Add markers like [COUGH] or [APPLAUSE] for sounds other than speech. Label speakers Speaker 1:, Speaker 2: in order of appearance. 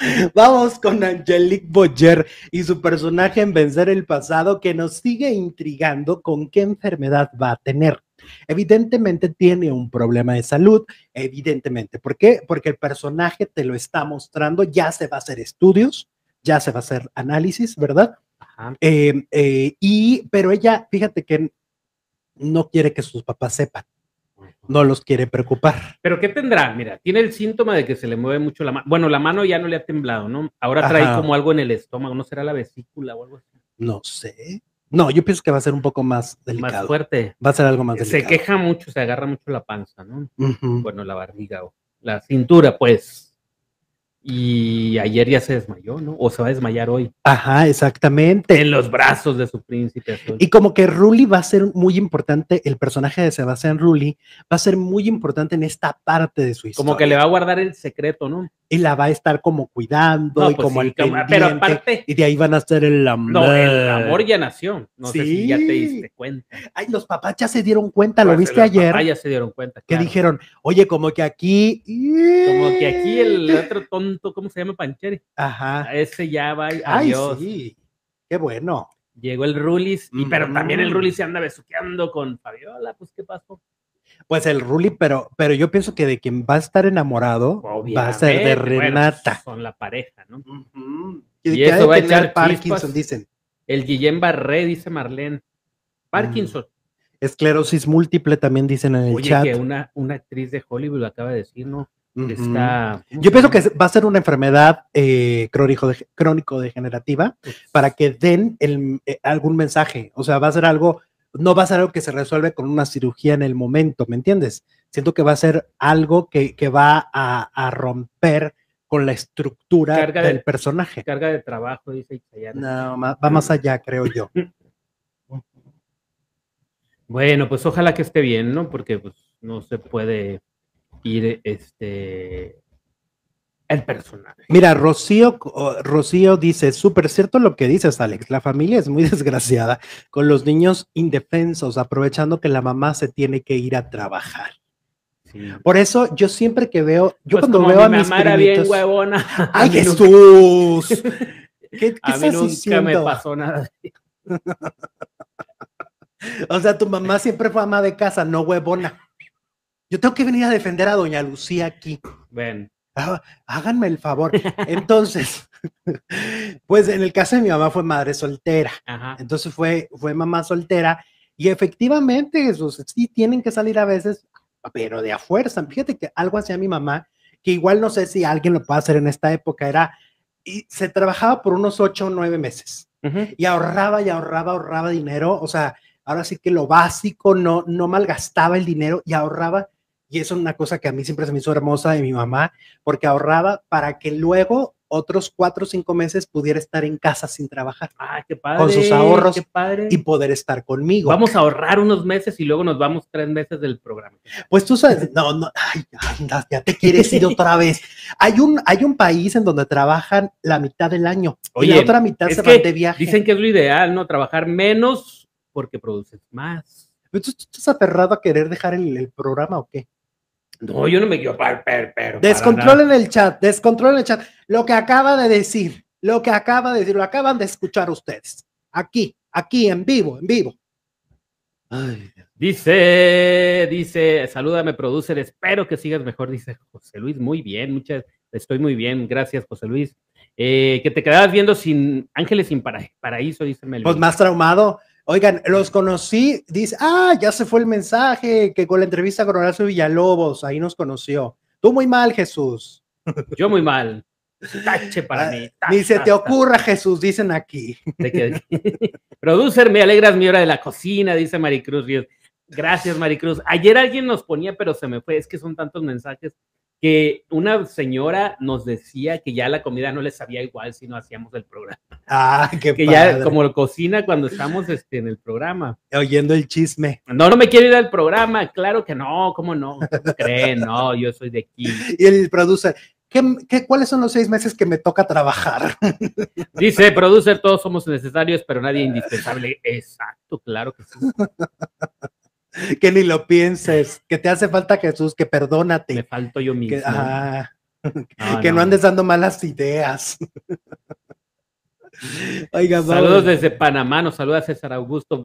Speaker 1: [LAUGHS] Vamos con Angelique Boyer y su personaje en Vencer el Pasado, que nos sigue intrigando con qué enfermedad va a tener. Evidentemente tiene un problema de salud, evidentemente. ¿Por qué? Porque el personaje te lo está mostrando, ya se va a hacer estudios, ya se va a hacer análisis, ¿verdad? Eh, eh, y, pero ella, fíjate que no quiere que sus papás sepan no los quiere preocupar.
Speaker 2: ¿Pero qué tendrá? Mira, tiene el síntoma de que se le mueve mucho la mano. Bueno, la mano ya no le ha temblado, ¿no? Ahora trae como algo en el estómago, ¿no será la vesícula o algo así?
Speaker 1: No sé. No, yo pienso que va a ser un poco más delicado. Más fuerte. Va a ser algo más delicado. Se
Speaker 2: queja mucho, se agarra mucho la panza, ¿no? Bueno, la barriga o la cintura, pues y ayer ya se desmayó, ¿no? O se va a desmayar hoy. Ajá, exactamente. En los brazos de su príncipe Y
Speaker 1: como que Rully va a ser muy importante, el personaje de Sebastián Rully va a ser muy importante en esta parte de su historia. Como que le va a
Speaker 2: guardar el secreto, ¿no?
Speaker 1: Y la va a estar como cuidando y pues como el como, Pero aparte. Y de ahí van a ser el amor. No, el amor
Speaker 2: ya nació. No sí. si ya te diste cuenta. Ay, los papás ya se dieron cuenta, lo pues, viste los ayer. Papás ya se dieron cuenta. Que dijeron,
Speaker 1: oye, como que aquí.
Speaker 2: Como que aquí el [LAUGHS] otro tono ¿cómo se llama? Pancheri. Ajá. Ese ya va. Adiós. Ay, sí. Qué bueno. Llegó el Rulis, pero mm. también el Rulis se anda besuqueando con Fabiola, pues ¿qué pasó?
Speaker 1: Pues el Ruli, pero, pero yo pienso que de quien va a estar enamorado va a ser de Renata. Pues, la
Speaker 2: pareja, ¿no? Y, va a echar Parkinson, dicen. El Guillén Barré, dice Marlene. Mm. Parkinson.
Speaker 1: Esclerosis múltiple también dicen en el Oye, chat. Que
Speaker 2: una, una actriz de Hollywood lo acaba de decir, ¿no? Yo pienso
Speaker 1: que va a ser una enfermedad eh, crónico-degenerativa pues para que den el, eh, algún mensaje. O sea, va a ser algo, no va a ser algo que se resuelve con una cirugía en el momento, ¿me entiendes? Siento que va a ser algo que, va a, romper con la estructura del
Speaker 2: personaje. Carga de trabajo, dice No, va más
Speaker 1: allá, creo yo. [LAUGHS]
Speaker 2: bueno, pues ojalá que esté bien, ¿no? Porque pues, no se puede este el personaje.
Speaker 1: Mira, Rocío, Rocío dice, súper cierto lo que dices, Alex, la familia es muy [LAUGHS] desgraciada con los niños indefensos, aprovechando que la mamá se tiene que ir a trabajar. Por eso yo siempre que veo, yo pues cuando veo a mi mamá bien huevona. [LAUGHS] ¡Ay, Jesús! [LAUGHS]
Speaker 2: ¿Qué, a mí nunca me pasó nada.
Speaker 1: o sea, tu mamá siempre fue ama de casa, no huevona. Yo tengo que venir a defender a doña Lucía aquí. Ven. Ah, háganme el favor. Entonces, [LAUGHS] pues en el caso de mi mamá fue madre soltera. Entonces fue, fue mamá soltera. Y efectivamente, Jesús, sí tienen que salir a veces, pero de a fuerza. Fíjate que algo hacía mi mamá, que igual no sé si alguien lo puede hacer en esta época, era, y se trabajaba por unos ocho o nueve meses. Y ahorraba y ahorraba, ahorraba dinero. O sea, ahora sí que lo básico, no, no malgastaba el dinero y ahorraba y eso es una cosa que a mí siempre se me hizo hermosa de mi mamá, porque ahorraba para que luego otros cuatro o cinco meses pudiera estar en casa sin trabajar. Ah, qué padre. Con sus ahorros
Speaker 2: y poder estar conmigo. Vamos a ahorrar unos meses y luego nos vamos tres meses del programa. Pues tú sabes, no, no, ay,
Speaker 1: ya te quieres ir otra vez. Hay un, hay un país en donde trabajan la mitad del año y la otra mitad se van de viaje.
Speaker 2: Dicen que es lo ideal, ¿no? Trabajar menos porque produces más.
Speaker 1: ¿Tú, tú estás aterrado a querer dejar el programa o qué?
Speaker 2: No, yo no me quiero, pero, pero, Descontrolen
Speaker 1: el chat, descontrolen el chat. Lo que acaba de decir, lo que acaba de decir, lo acaban de escuchar ustedes. Aquí, aquí, en
Speaker 2: vivo, en vivo. Ay. Dice, dice, salúdame, producer, espero que sigas mejor, dice José Luis, muy bien, muchas, estoy muy bien, gracias José Luis. Eh, que te quedabas viendo sin Ángeles sin Paraíso, dice Pues más
Speaker 1: traumado, Oigan, los conocí, dice, ah, ya se fue el mensaje, que con la entrevista con Horacio Villalobos, ahí nos conoció. Tú muy mal, Jesús.
Speaker 2: Yo muy mal. Tache para
Speaker 1: ah, mí. se te ocurra, Jesús, dicen aquí. [LAUGHS]
Speaker 2: Producer, me alegras mi hora de la cocina, dice Maricruz Ríos. Gracias, Maricruz. Ayer alguien nos ponía, pero se me fue. Es que son tantos mensajes que una señora nos decía que ya la comida no le sabía igual si no hacíamos el programa. Ah, qué Que ya como lo cocina cuando estamos este, en el programa. Oyendo el chisme. No, no me quiero ir al programa, claro que no, ¿cómo no? ¿Cómo creen? No, yo soy de aquí. Y el producer, ¿Qué, cuáles son los seis meses que me
Speaker 1: toca trabajar?
Speaker 2: Dice, producer, todos somos necesarios, pero nadie indispensable. Exacto, claro que sí
Speaker 1: que ni lo pienses, que te hace falta Jesús, que perdónate. Me falto yo mismo. Que, no, andes dando malas ideas.
Speaker 2: [LAUGHS] Saludos desde Panamá, nos saluda César Augusto